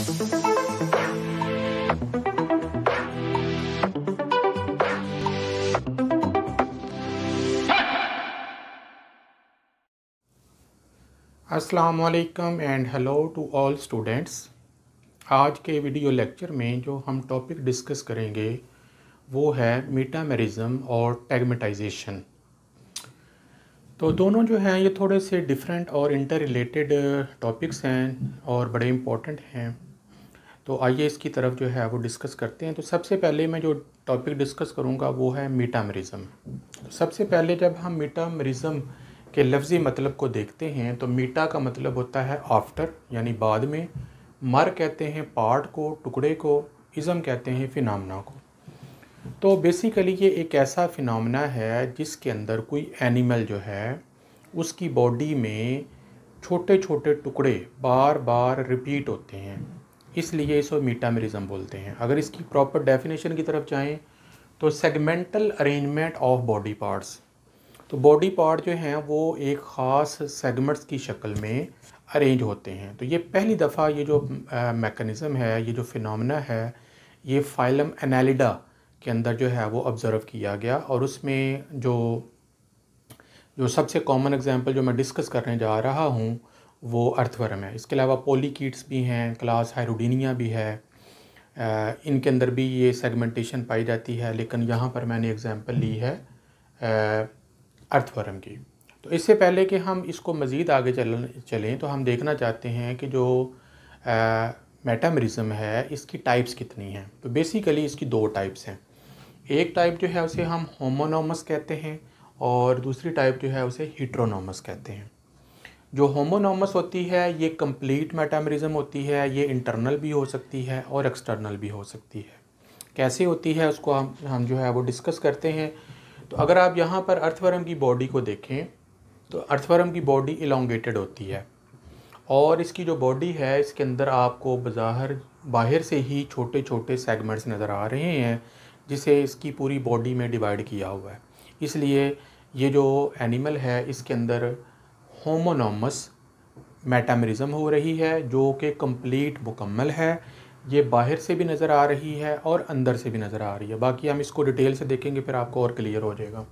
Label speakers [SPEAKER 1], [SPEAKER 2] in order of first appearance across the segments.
[SPEAKER 1] असलकम and hello to all students आज के वीडियो लेक्चर में जो हम टॉपिक डिस्कस करेंगे वो है मीटामेरिज्म और टैगमेटाइजेशन तो दोनों जो हैं ये थोड़े से डिफरेंट और इंटर रिलेटेड टॉपिक्स हैं और बड़े इम्पॉर्टेंट हैं तो आइए इसकी तरफ जो है वो डिस्कस करते हैं तो सबसे पहले मैं जो टॉपिक डिस्कस करूँगा वो है मीटामरिज़म तो सबसे पहले जब हम मीटामरिज़म के लफ्ज़ी मतलब को देखते हैं तो मीटा का मतलब होता है आफ्टर यानी बाद में मर कहते हैं पार्ट को टुकड़े को इज़म कहते हैं फिनामना को तो बेसिकली ये एक ऐसा फिनमना है जिसके अंदर कोई एनिमल जो है उसकी बॉडी में छोटे छोटे टुकड़े बार बार रिपीट होते हैं इसलिए इसको मीटामेरिज्म बोलते हैं अगर इसकी प्रॉपर डेफिनेशन की तरफ जाएँ तो segmental arrangement of body parts तो बॉडी पार्ट जो हैं वो एक ख़ास सेगमेंट्स की शक्ल में अरेंज होते हैं तो ये पहली दफ़ा ये जो मेकनिज़म है ये जो फिनमिना है ये फाइलम एनालिडा के अंदर जो है वो ऑब्ज़र्व किया गया और उसमें जो जो सबसे कॉमन एग्जांपल जो मैं डिस्कस करने जा रहा हूँ वो अर्थवर्म है इसके अलावा पोलीकीट्स भी हैं क्लास हायरुडीनिया भी है इनके अंदर भी ये सेगमेंटेशन पाई जाती है लेकिन यहाँ पर मैंने एग्ज़ाम्पल ली है अर्थवर्म की तो इससे पहले कि हम इसको मज़ीद आगे चल चलें तो हम देखना चाहते हैं कि जो मेटामरिज़म है इसकी टाइप्स कितनी हैं तो बेसिकली इसकी दो टाइप्स हैं एक टाइप जो है उसे हम होमोनोमस कहते हैं और दूसरी टाइप जो है उसे हीट्रोनोमस कहते हैं जो होमोनॉमस होती है ये कंप्लीट मेटामरिज्म होती है ये इंटरनल भी हो सकती है और एक्सटर्नल भी हो सकती है कैसे होती है उसको हम हम जो है वो डिस्कस करते हैं तो अगर आप यहाँ पर अर्थवरम की बॉडी को देखें तो अर्थवरम की बॉडी इलोंगेटेड होती है और इसकी जो बॉडी है इसके अंदर आपको बाहर बाहर से ही छोटे छोटे सेगमेंट्स नज़र आ रहे हैं जिसे इसकी पूरी बॉडी में डिवाइड किया हुआ है इसलिए ये जो एनिमल है इसके अंदर होमोनॉमस मेटामरिज़म हो रही है जो कि कंप्लीट मुकम्मल है ये बाहर से भी नज़र आ रही है और अंदर से भी नज़र आ रही है बाकी हम इसको डिटेल से देखेंगे फिर आपको और क्लियर हो जाएगा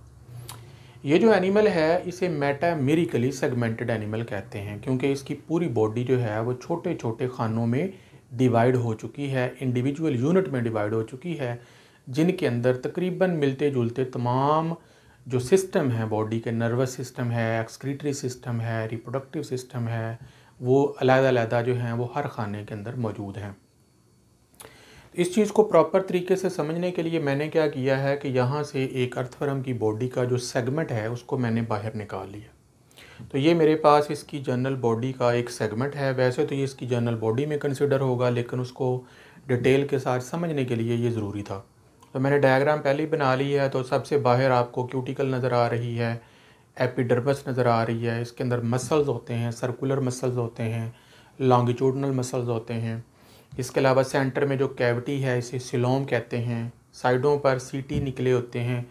[SPEAKER 1] ये जो एनिमल है इसे मेटामेरिकली सेगमेंटेड एनिमल कहते हैं क्योंकि इसकी पूरी बॉडी जो है वो छोटे छोटे खानों में डिवाइड हो चुकी है इंडिविजुअल यूनिट में डिवाइड हो चुकी है जिनके अंदर तकरीबन मिलते जुलते तमाम जो सिस्टम है बॉडी के नर्वस सिस्टम है एक्सक्रीटरी सिस्टम है रिप्रोडक्टिव सिस्टम है वो अलग-अलग जो हैं वो हर खाने के अंदर मौजूद हैं इस चीज़ को प्रॉपर तरीके से समझने के लिए मैंने क्या किया है कि यहाँ से एक अर्थवरम की बॉडी का जो सेगमेंट है उसको मैंने बाहर निकाल लिया तो ये मेरे पास इसकी जनरल बॉडी का एक सेगमेंट है वैसे तो ये इसकी जनरल बॉडी में कंसिडर होगा लेकिन उसको डिटेल के साथ समझने के लिए ये ज़रूरी था तो मैंने डायग्राम पहले ही बना ली है तो सबसे बाहर आपको क्यूटिकल नज़र आ रही है एपिडर्मस नज़र आ रही है इसके अंदर मसल्स होते हैं सर्कुलर मसल्स होते हैं लॉन्गिट्यूडनल मसल्स होते हैं इसके अलावा सेंटर में जो कैविटी है इसे सिलोम कहते हैं साइडों पर सीटी निकले होते हैं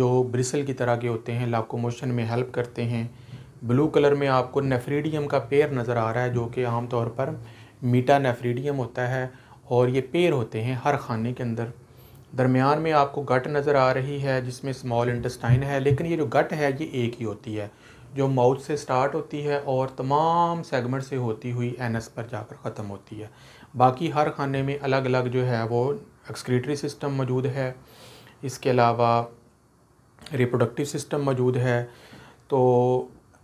[SPEAKER 1] जो ब्रिसल की तरह के होते हैं लाकोमोशन में हेल्प करते हैं ब्लू कलर में आपको नेफ्रीडियम का पेड़ नज़र आ रहा है जो कि आम तौर पर मीटा नेफ्रीडियम होता है और ये पेड़ होते हैं हर खाने के अंदर दरमियान में आपको गट नज़र आ रही है जिसमें स्मॉल इंटेस्टाइन है लेकिन ये जो गट है ये एक ही होती है जो माउथ से स्टार्ट होती है और तमाम सेगमेंट से होती हुई एनएस पर जाकर ख़त्म होती है बाकी हर खाने में अलग अलग जो है वो एक्सक्रीटरी सिस्टम मौजूद है इसके अलावा रिप्रोडक्टिव सिस्टम मौजूद है तो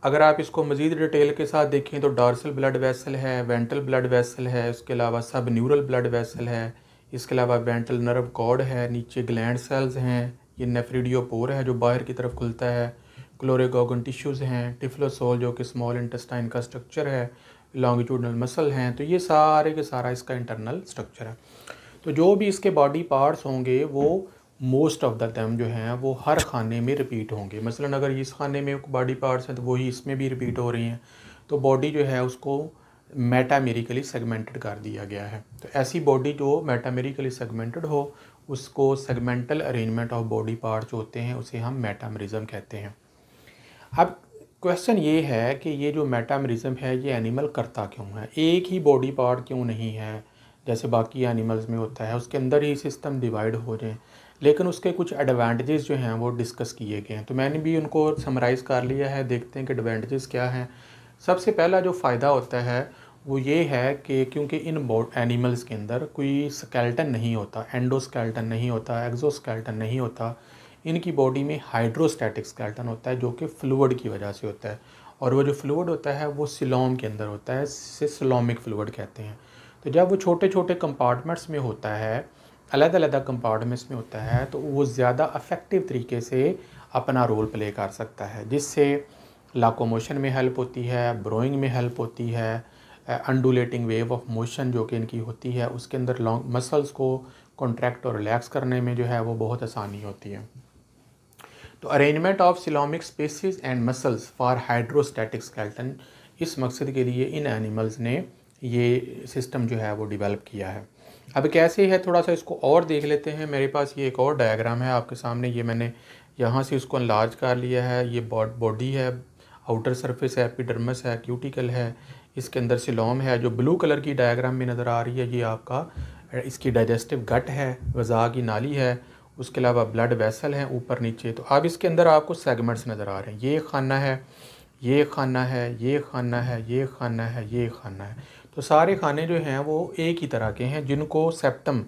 [SPEAKER 1] अगर आप इसको मज़ीद डिटेल के साथ देखें तो डार्सल ब्लड वैसल है वेंटल ब्लड वैसल है उसके अलावा सब न्यूरल ब्लड वैसल है इसके अलावा वेंटल नर्व कॉर्ड है नीचे ग्लैंड सेल्स हैं ये नेफ्रीडियोपोर है जो बाहर की तरफ खुलता है क्लोरेगोगन टिश्यूज़ हैं टिफ्लोसोल जो कि स्मॉल इंटेस्टाइन का स्ट्रक्चर है लॉन्गिट्यूडनल मसल हैं तो ये सारे के सारा इसका इंटरनल स्ट्रक्चर है तो जो भी इसके बॉडी पार्ट्स होंगे वो मोस्ट ऑफ द टाइम जो हैं वो हर खाने में रिपीट होंगे मसलन अगर इस खाने में बॉडी पार्ट्स हैं तो वही इसमें भी रिपीट हो रही हैं तो बॉडी जो है उसको मेटामेरिकली सेगमेंटेड कर दिया गया है तो ऐसी बॉडी जो मेटामेरिकली सेगमेंटेड हो उसको segmental arrangement of body parts होते हैं उसे हम मेटामरिज्म कहते हैं अब क्वेश्चन ये है कि ये जो मेटामरिज्म है ये एनिमल करता क्यों है एक ही बॉडी पार्ट क्यों नहीं है जैसे बाकी एनिमल्स में होता है उसके अंदर ही सिस्टम डिवाइड हो जाए लेकिन उसके कुछ एडवांटेजेस जो हैं वो डिस्कस किए गए हैं तो मैंने भी उनको समराइज़ कर लिया है देखते हैं कि एडवांटेजेस क्या हैं सबसे पहला जो फ़ायदा होता है वो ये है कि क्योंकि इन एनिमल्स के अंदर कोई स्केल्टन नहीं होता एंडोस्केल्टन नहीं होता एग्जोस्केल्टन नहीं होता इनकी बॉडी में हाइड्रोस्टैटिक स्केल्टन होता है जो कि फ्लूड की वजह से होता है और वो जो फ्लूड होता है वो सिलोम के अंदर होता है जिसे सिलोमिक फ्लूड कहते हैं तो जब वो छोटे छोटे कंपार्टमेंट्स में होता है अलग अलग कंपार्टमेंट्स में होता है तो वो ज़्यादा अफेक्टिव तरीके से अपना रोल प्ले कर सकता है जिससे लाकोमोशन में हेल्प होती है ब्रोइंग में हेल्प होती है अंडुलेटिंग वेव ऑफ मोशन जो कि इनकी होती है उसके अंदर लॉन्ग मसल्स को कॉन्ट्रैक्ट और रिलैक्स करने में जो है वो बहुत आसानी होती है तो arrangement of coelomic spaces and muscles for hydrostatic skeleton इस मकसद के लिए इन एनिमल्स ने ये सिस्टम जो है वो डिवेलप किया है अब कैसे है थोड़ा सा इसको और देख लेते हैं मेरे पास ये एक और डायग्राम है आपके सामने ये मैंने यहाँ से उसको लार्ज कर लिया है ये बॉडी है आउटर सरफेस है एपिडर्मस है क्यूटिकल है इसके अंदर सिलोम है जो ब्लू कलर की डायग्राम में नज़र आ रही है ये आपका इसकी डाइजेस्टिव गट है वज़ा की नाली है उसके अलावा ब्लड वेसल हैं ऊपर नीचे तो अब इसके अंदर आपको सेगमेंट्स नज़र आ रहे हैं ये खाना है ये खाना है ये खाना है ये खाना है ये खाना है तो सारे खाने जो हैं वो एक ही तरह के हैं जिनको सेप्टम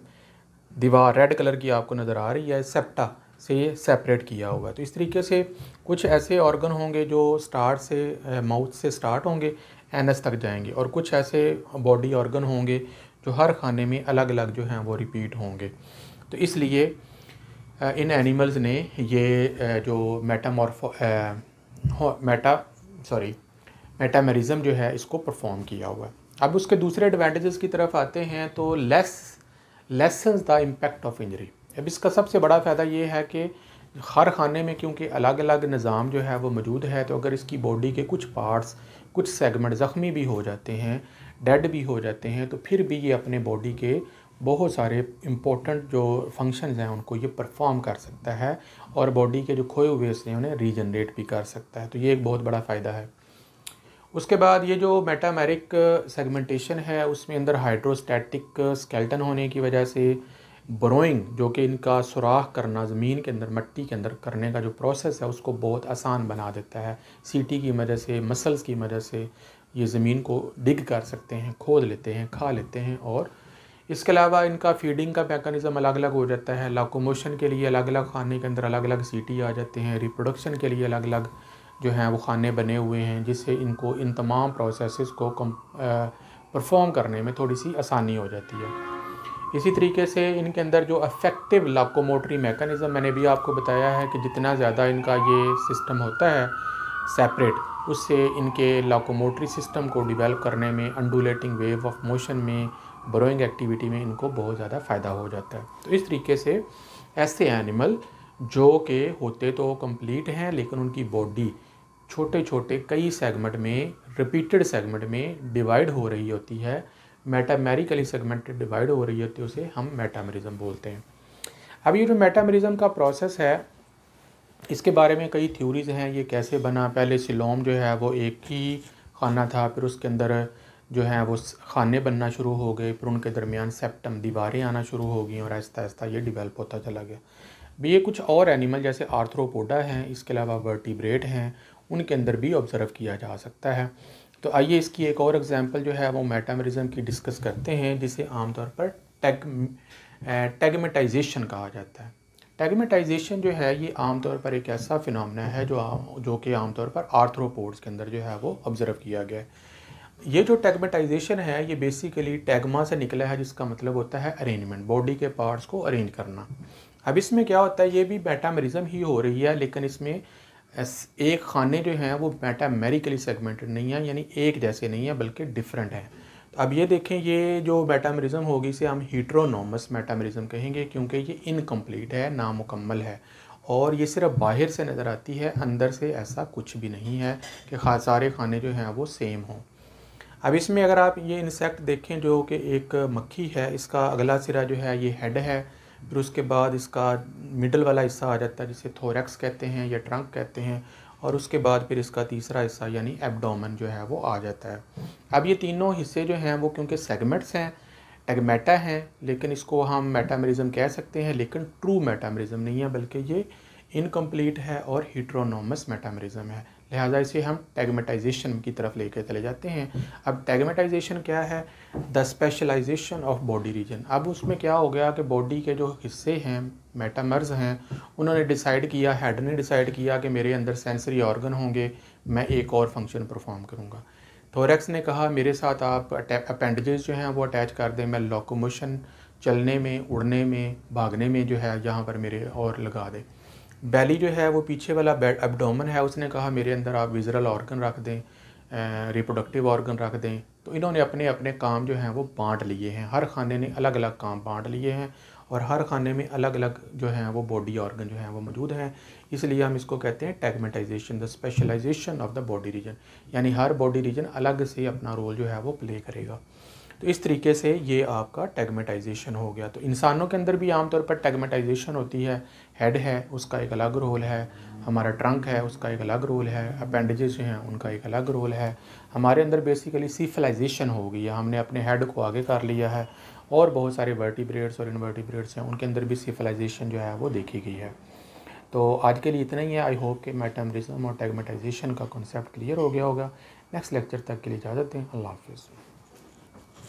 [SPEAKER 1] दीवार रेड कलर की आपको नज़र आ रही है सेप्टा से सेपरेट किया हुआ है तो इस तरीके से कुछ ऐसे ऑर्गन होंगे जो स्टार्ट से माउथ से स्टार्ट होंगे एस तक जाएंगे और कुछ ऐसे बॉडी ऑर्गन होंगे जो हर खाने में अलग अलग जो हैं वो रिपीट होंगे तो इसलिए इन एनिमल्स ने ये जो मेटामॉर्फो मेटा सॉरी मेटामेरिज़म जो है इसको परफॉर्म किया हुआ है अब उसके दूसरे एडवांटेजेस की तरफ आते हैं तो लेस lessons the impact of injury अब इसका सबसे बड़ा फ़ायदा ये है कि हर खाने में क्योंकि अलग अलग निज़ाम जो है वो मौजूद है तो अगर इसकी बॉडी के कुछ पार्ट्स कुछ सेगमेंट ज़ख्मी भी हो जाते हैं डेड भी हो जाते हैं तो फिर भी ये अपने बॉडी के बहुत सारे इम्पोर्टेंट जो फंक्शंस हैं उनको ये परफॉर्म कर सकता है और बॉडी के जो खोए हुए हैं उन्हें रीजनरेट भी कर सकता है तो ये एक बहुत बड़ा फ़ायदा है उसके बाद ये जो मेटामेरिक सेगमेंटेशन है उसमें अंदर हाइड्रोस्टैटिक स्केल्टन होने की वजह से ब्रोइंग जो कि इनका सुराख करना ज़मीन के अंदर मिट्टी के अंदर करने का जो प्रोसेस है उसको बहुत आसान बना देता है सीटी की वजह से मसल्स की वजह से ये ज़मीन को डिग कर सकते हैं खोद लेते हैं खा लेते हैं और इसके अलावा इनका फीडिंग का मेकनिज़म अलग अलग हो जाता है लाकोमोशन के लिए अलग अलग खाने के अंदर अलग अलग सीटी आ जाते हैं रिप्रोडक्शन के लिए अलग अलग जो हैं वो खाने बने हुए हैं जिससे इनको इन तमाम प्रोसेस को परफॉर्म करने में थोड़ी सी आसानी हो जाती है इसी तरीके से इनके अंदर जो अफेक्टिव लाकोमोटरी मेकनिज़म मैंने भी आपको बताया है कि जितना ज़्यादा इनका ये सिस्टम होता है सेपरेट उससे इनके लाकोमोटरी सिस्टम को डिवेलप करने में अंडुलेटिंग वेव ऑफ मोशन में ब्रोइंग एक्टिविटी में इनको बहुत ज़्यादा फ़ायदा हो जाता है तो इस तरीके से ऐसे एनिमल जो के होते तो कंप्लीट हैं लेकिन उनकी बॉडी छोटे छोटे कई सेगमेंट में रिपीटेड सेगमेंट में डिवाइड हो रही होती है मेटामेरिकली सेगमेंटेड डिवाइड हो रही है तो उसे हम मेटामेरिज्म बोलते हैं अब ये जो मेटामेरिज्म का प्रोसेस है इसके बारे में कई थ्योरीज हैं ये कैसे बना पहले सिलोम जो है वो एक ही खाना था फिर उसके अंदर जो है वो खाने बनना शुरू हो गए फिर उनके दरमियान सेप्टम दीवारें आना शुरू हो गई और आहिस्ता आहिस्ता ये डिवेल्प होता चला गया भी ये कुछ और एनिमल जैसे आर्थ्रोपोडा हैं इसके अलावा वर्टिब्रेट हैं उनके अंदर भी ऑब्ज़र्व किया जा सकता है तो आइए इसकी एक और एग्जांपल जो है वो मेटामरिज्म की डिस्कस करते हैं जिसे आमतौर पर टैग टैगमेटाइजेशन कहा जाता है टैगमेटाइजेशन जो है ये आमतौर पर एक ऐसा फिनमना है जो आ, जो कि आमतौर पर आर्थरोपोर्ट्स के अंदर जो है वो ऑब्ज़र्व किया गया है ये जो टैगमेटाइजेशन है ये बेसिकली टैगमा से निकला है जिसका मतलब होता है अरेंजमेंट बॉडी के पार्ट्स को अरेंज करना अब इसमें क्या होता है ये भी मेटामरिज्म ही हो रही है लेकिन इसमें एक खाने जो हैं वो मेटामेरिकली सेगमेंटेड नहीं है यानी एक जैसे नहीं है बल्कि डिफरेंट हैं तो अब ये देखें ये जो मेटामरिज्म होगी इसे हम हीट्रोनोमस मेटामरिज्म कहेंगे क्योंकि ये इनकम्प्लीट है नामुकम्मल है और ये सिर्फ बाहर से नज़र आती है अंदर से ऐसा कुछ भी नहीं है कि खा सारे खाने जो हैं वो सेम हों अब इसमें अगर आप ये इंसेक्ट देखें जो कि एक मक्खी है इसका अगला सिरा जो है ये हेड है फिर उसके बाद इसका मिडल वाला हिस्सा आ जाता है जिसे थोरैक्स कहते हैं या ट्रंक कहते हैं और उसके बाद फिर इसका तीसरा हिस्सा यानी एबडोमन जो है वो आ जाता है अब ये तीनों हिस्से जो हैं वो क्योंकि सेगमेंट्स हैं एगमेटा हैं लेकिन इसको हम मेटामरिज़म कह सकते हैं लेकिन ट्रू मेटामरिज़म नहीं है बल्कि ये इनकम्प्लीट है और हीट्रोनोमस मेटामरिज़म है लिहाजा इसे हम टैगमेटाइजेशन की तरफ लेकर चले जाते हैं अब टैगमेटाइजेशन क्या है the specialization of body region अब उसमें क्या हो गया कि बॉडी के जो हिस्से हैं मेटामर्ज हैं उन्होंने डिसाइड किया हेड ने डिसाइड किया कि मेरे अंदर सेंसरी ऑर्गन होंगे मैं एक और फंक्शन परफॉर्म करूँगा थोरेक्स ने कहा मेरे साथ आप अपेंडेजेस जो हैं वो अटैच कर दें मैं लोकोमोशन चलने में उड़ने में भागने में जो है यहाँ पर मेरे और लगा दें बैली जो है वो पीछे वाला एबडोमन है उसने कहा मेरे अंदर आप विजरल ऑर्गन रख दें रिप्रोडक्टिव ऑर्गन रख दें तो इन्होंने अपने अपने काम जो हैं वो बांट लिए हैं हर खाने ने अलग अलग काम बांट लिए हैं और हर खाने में अलग अलग जो हैं वो बॉडी ऑर्गन जो हैं वो मौजूद हैं इसलिए हम इसको कहते हैं tagmatization the specialization of the body region यानी हर बॉडी रीजन अलग से अपना रोल जो है वो प्ले करेगा तो इस तरीके से ये आपका टैगमेटाइजेशन हो गया तो इंसानों के अंदर भी आमतौर पर टैगमेटाइजेशन होती है हेड है उसका एक अलग रोल है हमारा ट्रंक है उसका एक अलग रोल है अपेंडेजेस जो हैं उनका एक अलग रोल है हमारे अंदर बेसिकली सीफलाइजेशन हो गई है हमने अपने हेड को आगे कर लिया है और बहुत सारे वर्टिब्रेड्स और इनवर्टिब्रेड्स हैं उनके अंदर भी सीफलाइजेशन जो है वो देखी गई है तो आज के लिए इतना ही है आई होप कि मेटामरिज्म और टैगमेटाइजेशन का कॉन्सेप्ट क्लियर हो गया होगा नेक्स्ट लेक्चर तक के लिए इजाज़त दें अल्लाह हाफिज़